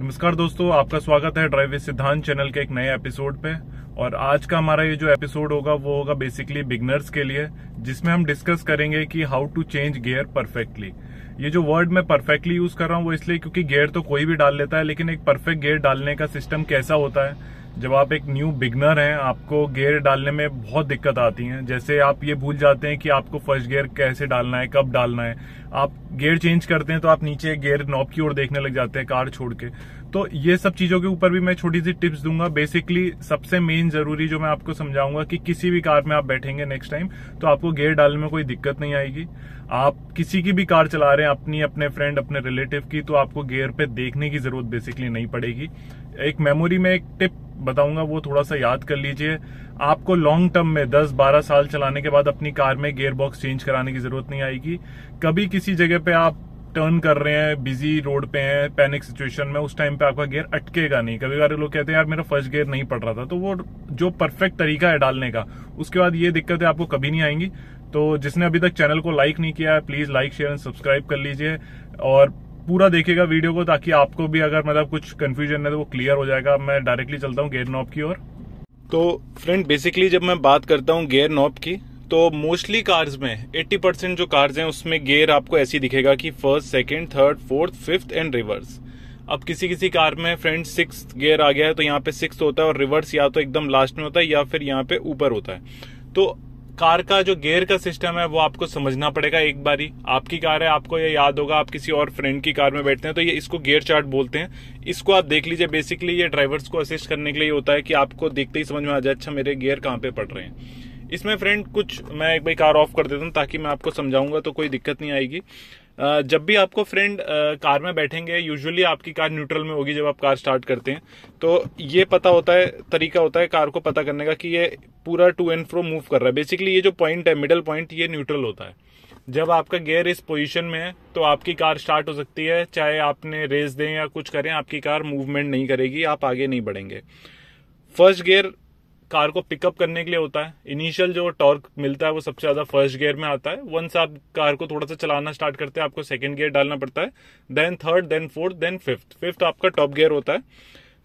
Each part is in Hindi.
नमस्कार दोस्तों आपका स्वागत है ड्राइव सिद्धांत चैनल के एक नए एपिसोड पे और आज का हमारा ये जो एपिसोड होगा वो होगा बेसिकली बिगनर्स के लिए जिसमें हम डिस्कस करेंगे कि how to change gear perfectly ये जो वर्ड मैं परफेक्टली यूज कर रहा हूँ वो इसलिए क्योंकि गियर तो कोई भी डाल लेता है लेकिन एक परफेक्ट गियर डालने का सिस्टम कैसा होता है जब आप एक न्यू बिगनर हैं आपको गेयर डालने में बहुत दिक्कत आती है जैसे आप ये भूल जाते हैं कि आपको फर्स्ट गेयर कैसे डालना है कब डालना है आप गेयर चेंज करते हैं तो आप नीचे गेयर नॉब की ओर देखने लग जाते हैं कार छोड़ के तो ये सब चीजों के ऊपर भी मैं छोटी सी टिप्स दूंगा बेसिकली सबसे मेन जरूरी जो मैं आपको समझाऊंगा कि किसी भी कार में आप बैठेंगे नेक्स्ट टाइम तो आपको गेयर डालने में कोई दिक्कत नहीं आएगी आप किसी की भी कार चला रहे हैं अपनी अपने फ्रेंड अपने रिलेटिव की तो आपको गेयर पे देखने की जरूरत बेसिकली नहीं पड़ेगी एक मेमोरी में एक टिप बताऊंगा वो थोड़ा सा याद कर लीजिए आपको लॉन्ग टर्म में 10-12 साल चलाने के बाद अपनी कार में गेयर बॉक्स चेंज कराने की जरूरत नहीं आएगी कभी किसी जगह पे आप टर्न कर रहे हैं बिजी रोड पे हैं पैनिक सिचुएशन में उस टाइम पे आपका गियर अटकेगा नहीं कभी कभी लोग कहते हैं यार मेरा फर्स्ट गियर नहीं पड़ रहा था तो वो जो परफेक्ट तरीका है डालने का उसके बाद ये दिक्कतें आपको कभी नहीं आएंगी तो जिसने अभी तक चैनल को लाइक नहीं किया है please like share and subscribe कर लीजिए और पूरा देखेगा वीडियो को ताकि आपको भी अगर मतलब कुछ कन्फ्यूजन है तो वो क्लियर हो जाएगा मैं डायरेक्टली चलता हूँ गेयर नॉब की ओर तो फ्रेंड बेसिकली जब मैं बात करता हूँ गेयर नॉब की तो मोस्टली कार्स में 80 परसेंट जो कार्स हैं उसमें गेयर आपको ऐसी दिखेगा कि first second third fourth fifth and reverse अब किसी किसी कार में फ्रेंड सिक्स गेयर आ गया है तो यहाँ पे सिक्स होता है और रिवर्स या तो एकदम लास्ट में होता है या फिर यहाँ पे ऊपर होता है तो कार का जो गेयर का सिस्टम है वो आपको समझना पड़ेगा एक बारी आपकी कार है आपको ये याद होगा आप किसी और फ्रेंड की कार में बैठते हैं तो ये इसको गेयर चार्ट बोलते हैं इसको आप देख लीजिए बेसिकली ये ड्राइवर्स को असिस्ट करने के लिए होता है कि आपको देखते ही समझ में आ जाए अच्छा मेरे गेयर कहाँ पे पड़ रहे हैं इसमें फ्रेंड कुछ मैं एक बार कार ऑफ कर देता हूँ ताकि मैं आपको समझाऊंगा तो कोई दिक्कत नहीं आएगी जब भी आपको फ्रेंड कार में बैठेंगे यूजुअली आपकी कार न्यूट्रल में होगी जब आप कार स्टार्ट करते हैं तो ये पता होता है तरीका होता है कार को पता करने का कि ये पूरा टू एंड फ्रो मूव कर रहा है बेसिकली ये जो पॉइंट है मिडल पॉइंट ये न्यूट्रल होता है जब आपका गेयर इस पोजीशन में है तो आपकी कार स्टार्ट हो सकती है चाहे आपने रेस दें या कुछ करें आपकी कार मूवमेंट नहीं करेगी आप आगे नहीं बढ़ेंगे फर्स्ट गियर कार को पिकअप करने के लिए होता है इनिशियल जो टॉर्क मिलता है वो सबसे ज्यादा फर्स्ट गियर में आता है वंस आप कार को थोड़ा सा चलाना स्टार्ट करते हैं आपको सेकेंड गियर डालना पड़ता है then third then fourth then fifth fifth आपका टॉप गियर होता है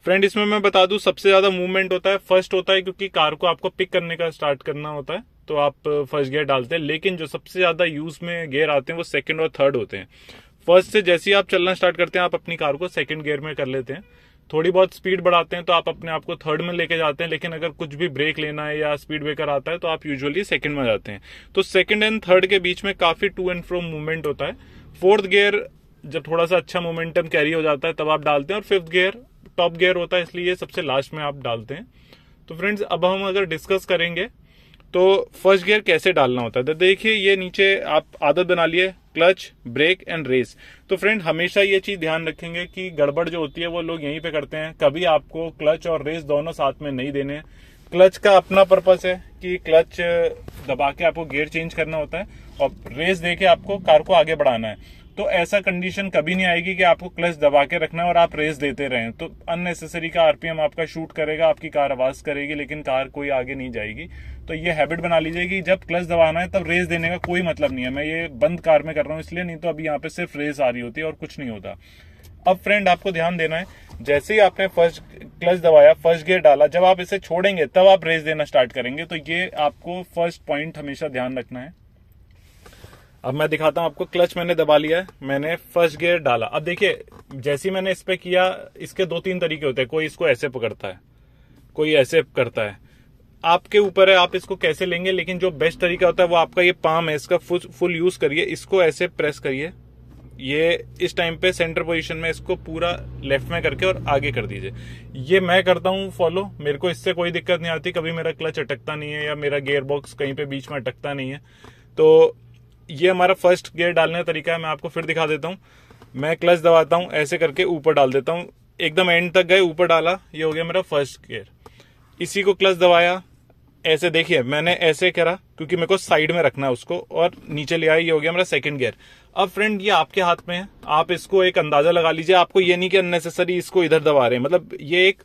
फ्रेंड इसमें मैं बता दूं सबसे ज्यादा मूवमेंट होता है फर्स्ट होता है क्योंकि कार को आपको पिक करने का स्टार्ट करना होता है तो आप फर्स्ट गियर डालते हैं लेकिन जो सबसे ज्यादा यूज में गियर आते हैं वो सेकंड और थर्ड होते हैं फर्स्ट से जैसे ही आप चलना स्टार्ट करते हैं आप अपनी कार को सेकंड गियर में कर लेते हैं थोड़ी बहुत स्पीड बढ़ाते हैं तो आप अपने आप को थर्ड में लेके जाते हैं लेकिन अगर कुछ भी ब्रेक लेना है या स्पीड ब्रेकर आता है तो आप यूजुअली सेकंड में जाते हैं तो सेकंड एंड थर्ड के बीच में काफी टू एंड फ्रो मूवमेंट होता है फोर्थ गियर जब थोड़ा सा अच्छा मोमेंटम कैरी हो जाता है तब आप डालते हैं और फिफ्थ गियर टॉप गियर होता है इसलिए सबसे लास्ट में आप डालते हैं तो फ्रेंड्स अब हम अगर डिस्कस करेंगे तो फर्स्ट गियर कैसे डालना होता है तो देखिए ये नीचे आप आदत बना लिए क्लच ब्रेक एंड रेस तो फ्रेंड हमेशा ये चीज ध्यान रखेंगे कि गड़बड़ जो होती है वो लोग यहीं पे करते हैं कभी आपको क्लच और रेस दोनों साथ में नहीं देने हैं क्लच का अपना पर्पस है कि क्लच दबा के आपको गियर चेंज करना होता है और रेस दे के आपको कार को आगे बढ़ाना है तो ऐसा कंडीशन कभी नहीं आएगी कि आपको क्लच दबा के रखना है और आप रेस देते रहे तो अननेसेसरी का आरपीएम आपका शूट करेगा आपकी कार आवाज करेगी लेकिन कार कोई आगे नहीं जाएगी तो ये हैबिट बना लीजिए कि जब क्लच दबाना है तब रेस देने का कोई मतलब नहीं है मैं ये बंद कार में कर रहा हूँ इसलिए नहीं तो अभी यहाँ पे सिर्फ रेस आ रही होती है और कुछ नहीं होता अब फ्रेंड आपको ध्यान देना है जैसे ही आपने फर्स्ट क्लच दबाया फर्स्ट गियर डाला जब आप इसे छोड़ेंगे तब आप रेस देना स्टार्ट करेंगे तो ये आपको फर्स्ट पॉइंट हमेशा ध्यान रखना है अब मैं दिखाता हूं आपको क्लच मैंने दबा लिया है मैंने फर्स्ट गियर डाला अब देखिए जैसे मैंने इस पर किया इसके दो तीन तरीके होते हैं कोई इसको ऐसे पकड़ता है कोई ऐसे करता है आपके ऊपर है आप इसको कैसे लेंगे लेकिन जो बेस्ट तरीका होता है वो आपका ये पाम है इसका फुल फुल यूज करिए इसको ऐसे प्रेस करिए ये इस टाइम पे सेंटर पोजीशन में इसको पूरा लेफ्ट में करके और आगे कर दीजिए ये मैं करता हूँ फॉलो मेरे को इससे कोई दिक्कत नहीं आती कभी मेरा क्लच अटकता नहीं है या मेरा गेयर बॉक्स कहीं पे बीच में अटकता नहीं है तो ये हमारा फर्स्ट गियर डालने का तरीका है मैं आपको फिर दिखा देता हूँ मैं क्लच दबाता हूँ ऐसे करके ऊपर डाल देता हूँ एकदम एंड तक गए ऊपर डाला ये हो गया मेरा फर्स्ट गियर इसी को क्लच दबाया ऐसे देखिए मैंने ऐसे करा क्योंकि मेरे को साइड में रखना है उसको और नीचे ले आया ये हो गया मेरा सेकंड गियर अब फ्रेंड ये आपके हाथ में है आप इसको एक अंदाजा लगा लीजिए आपको ये नहीं कि अननेसेसरी इसको इधर दबा रहे हैं मतलब ये एक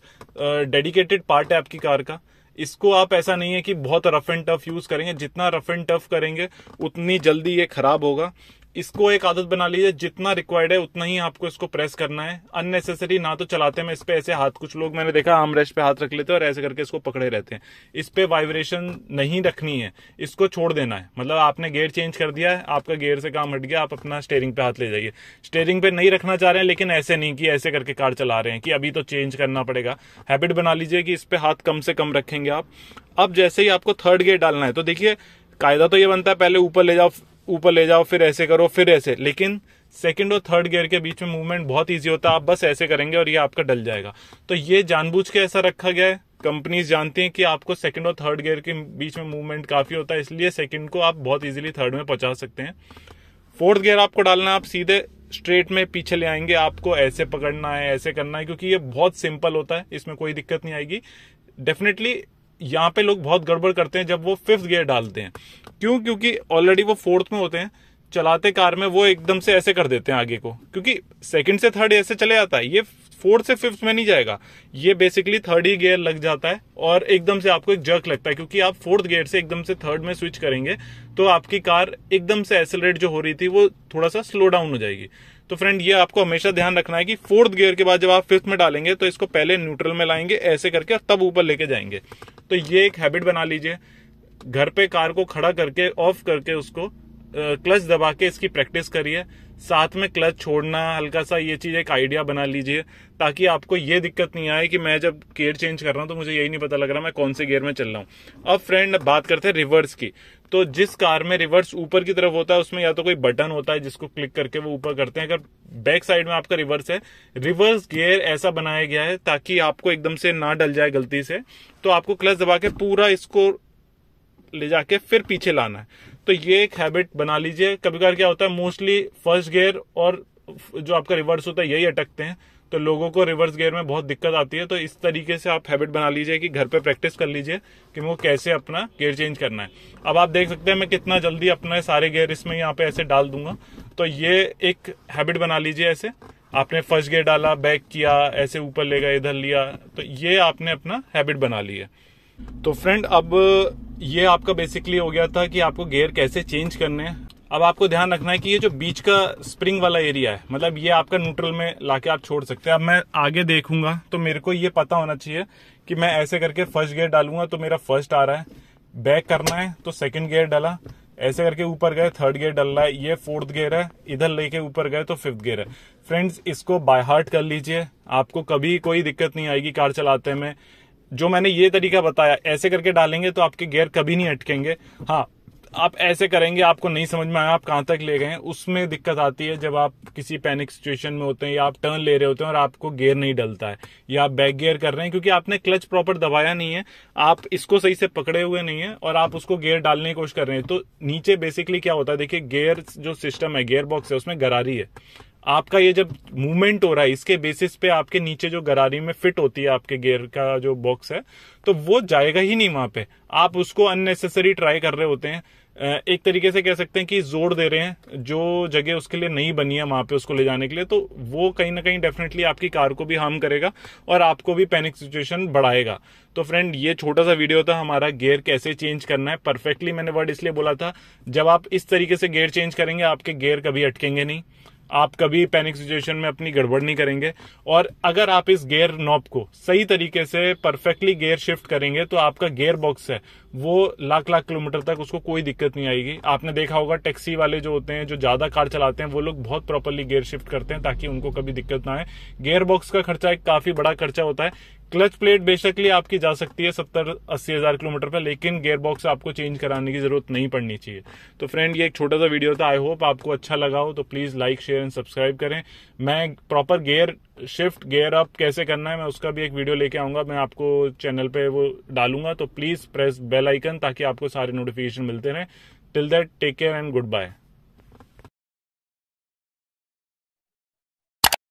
डेडिकेटेड पार्ट है आपकी कार का इसको आप ऐसा नहीं है कि बहुत रफ एंड टफ यूज करेंगे जितना रफ एंड टफ करेंगे उतनी जल्दी ये खराब होगा इसको एक आदत बना लीजिए जितना रिक्वायर्ड है उतना ही आपको इसको प्रेस करना है अननेसेसरी ना तो चलाते मैं इस पर ऐसे हाथ कुछ लोग मैंने देखा आम रेस्ट पे हाथ रख लेते हैं और ऐसे करके इसको पकड़े रहते हैं इस पर वाइब्रेशन नहीं रखनी है इसको छोड़ देना है मतलब आपने गेयर चेंज कर दिया है आपका गेयर से काम हट गया आप अपना स्टेयरिंग पे हाथ ले जाइए स्टेयरिंग पे नहीं रखना चाह रहे हैं लेकिन ऐसे नहीं कि ऐसे करके कार चला रहे हैं कि अभी तो चेंज करना पड़ेगा हैबिट बना लीजिए कि इस पर हाथ कम से कम रखेंगे आप अब जैसे ही आपको थर्ड गेयर डालना है तो देखिए कायदा तो ये बनता है पहले ऊपर ले जाओ ऊपर ले जाओ फिर ऐसे करो फिर ऐसे लेकिन सेकेंड और थर्ड गियर के बीच में मूवमेंट बहुत ईजी होता है आप बस ऐसे करेंगे और ये आपका डल जाएगा तो ये जानबूझ के ऐसा रखा गया है कंपनीज जानती हैं कि आपको सेकंड और थर्ड गियर के बीच में मूवमेंट काफ़ी होता है इसलिए सेकंड को आप बहुत इजीली थर्ड में पहुंचा सकते हैं फोर्थ गियर आपको डालना है आप सीधे स्ट्रेट में पीछे ले आएंगे आपको ऐसे पकड़ना है ऐसे करना है क्योंकि ये बहुत सिंपल होता है इसमें कोई दिक्कत नहीं आएगी डेफिनेटली यहाँ पे लोग बहुत गड़बड़ करते हैं जब वो फिफ्थ गियर डालते हैं क्यों क्योंकि ऑलरेडी वो फोर्थ में होते हैं चलाते कार में वो एकदम से ऐसे कर देते हैं आगे को क्योंकि सेकंड से थर्ड ऐसे चले जाता है ये फोर्थ से फिफ्थ में नहीं जाएगा ये बेसिकली थर्ड ही गियर लग जाता है और एकदम से आपको एक जर्क लगता है क्योंकि आप फोर्थ गियर से एकदम से थर्ड में स्विच करेंगे तो आपकी कार एकदम से एसेलरेट जो हो रही थी वो थोड़ा सा स्लो डाउन हो जाएगी तो फ्रेंड ये आपको हमेशा ध्यान रखना है कि फोर्थ गियर के बाद जब आप फिफ्थ में डालेंगे तो इसको पहले न्यूट्रल में लाएंगे ऐसे करके और तब ऊपर लेके जाएंगे तो ये एक हैबिट बना लीजिए घर पे कार को खड़ा करके ऑफ करके उसको क्लच दबा के इसकी प्रैक्टिस करिए साथ में क्लच छोड़ना हल्का सा ये चीज़ एक आइडिया बना लीजिए ताकि आपको ये दिक्कत नहीं आए कि मैं जब गियर चेंज कर रहा हूं तो मुझे यही नहीं पता लग रहा मैं कौन से गियर में चल रहा हूं अब फ्रेंड बात करते हैं रिवर्स की तो जिस कार में रिवर्स ऊपर की तरफ होता है उसमें या तो कोई बटन होता है जिसको क्लिक करके वो ऊपर करते हैं अगर बैक साइड में आपका रिवर्स है रिवर्स गियर ऐसा बनाया गया है ताकि आपको एकदम से ना डल जाए गलती से तो आपको क्लच दबा के पूरा इसको ले जाके फिर पीछे लाना है तो ये एक हैबिट बना लीजिए कभी कभार क्या होता है मोस्टली फर्स्ट गियर और जो आपका रिवर्स होता है यही अटकते हैं तो लोगों को रिवर्स गेयर में बहुत दिक्कत आती है तो इस तरीके से आप हैबिट बना लीजिए कि घर पे प्रैक्टिस कर लीजिए कि वो कैसे अपना गेयर चेंज करना है अब आप देख सकते हैं मैं कितना जल्दी अपने सारे गेयर इसमें यहाँ पे ऐसे डाल दूंगा तो ये एक हैबिट बना लीजिए ऐसे आपने फर्स्ट गेयर डाला बैक किया ऐसे ऊपर ले गए इधर लिया तो ये आपने अपना हैबिट बना ली है तो फ्रेंड अब ये आपका बेसिकली हो गया था कि आपको गेयर कैसे चेंज करने हैं अब आपको ध्यान रखना है कि ये जो बीच का स्प्रिंग वाला एरिया है मतलब ये आपका न्यूट्रल में लाके आप छोड़ सकते हैं अब मैं आगे देखूंगा तो मेरे को ये पता होना चाहिए कि मैं ऐसे करके फर्स्ट गेयर डालूंगा तो मेरा फर्स्ट आ रहा है बैक करना है तो सेकेंड गेयर डाला ऐसे करके ऊपर गए थर्ड गेयर डल रहा है ये फोर्थ गेयर है इधर लेके ऊपर गए तो फिफ्थ गेयर है फ्रेंड्स इसको बाय हार्ट कर लीजिए आपको कभी कोई दिक्कत नहीं आएगी कार चलाते में जो मैंने ये तरीका बताया ऐसे करके डालेंगे तो आपके गेयर कभी नहीं अटकेंगे हाँ आप ऐसे करेंगे आपको नहीं समझ में आया आप कहां तक ले गए उसमें दिक्कत आती है जब आप किसी पैनिक सिचुएशन में होते हैं या आप टर्न ले रहे होते हैं और आपको गेयर नहीं डलता है या आप बैक गेयर कर रहे हैं क्योंकि आपने क्लच प्रॉपर दबाया नहीं है आप इसको सही से पकड़े हुए नहीं है और आप उसको गेयर डालने की कोशिश कर रहे हैं तो नीचे बेसिकली क्या होता है देखिए गेयर जो सिस्टम है गेयर बॉक्स है उसमें गरारी है आपका ये जब मूवमेंट हो रहा है इसके बेसिस पे आपके नीचे जो गरारी में फिट होती है आपके गेयर का जो बॉक्स है तो वो जाएगा ही नहीं वहां पे आप उसको अननेसेसरी ट्राई कर रहे होते हैं एक तरीके से कह सकते हैं कि जोर दे रहे हैं जो जगह उसके लिए नहीं बनी है वहां पे उसको ले जाने के लिए तो वो कहीं ना कहीं डेफिनेटली आपकी कार को भी हार्म करेगा और आपको भी पैनिक सिचुएशन बढ़ाएगा तो फ्रेंड ये छोटा सा वीडियो था हमारा गेयर कैसे चेंज करना है परफेक्टली मैंने वर्ड इसलिए बोला था जब आप इस तरीके से गेयर चेंज करेंगे आपके गेयर कभी अटकेंगे नहीं आप कभी पैनिक सिचुएशन में अपनी गड़बड़ नहीं करेंगे और अगर आप इस गेयर नॉब को सही तरीके से परफेक्टली गेयर शिफ्ट करेंगे तो आपका गेयर बॉक्स है वो लाख लाख किलोमीटर तक उसको कोई दिक्कत नहीं आएगी आपने देखा होगा टैक्सी वाले जो होते हैं जो ज़्यादा कार चलाते हैं वो लोग बहुत प्रॉपरली गेयर शिफ्ट करते हैं ताकि उनको कभी दिक्कत ना आए गेयर बॉक्स का खर्चा एक काफ़ी बड़ा खर्चा होता है क्लच प्लेट बेशकली आपकी जा सकती है सत्तर अस्सी हज़ार किलोमीटर पर लेकिन गेयर बॉक्स आपको चेंज कराने की ज़रूरत नहीं पड़नी चाहिए तो फ्रेंड ये एक छोटा सा वीडियो था आई होप आपको अच्छा लगा हो तो please like share and subscribe करें मैं proper gear shift gear up कैसे करना है मैं उसका भी एक वीडियो लेके आऊंगा मैं आपको चैनल पे वो डालूंगा तो प्लीज प्रेस बेल आइकन ताकि आपको सारे नोटिफिकेशन मिलते रहे till that take care and good bye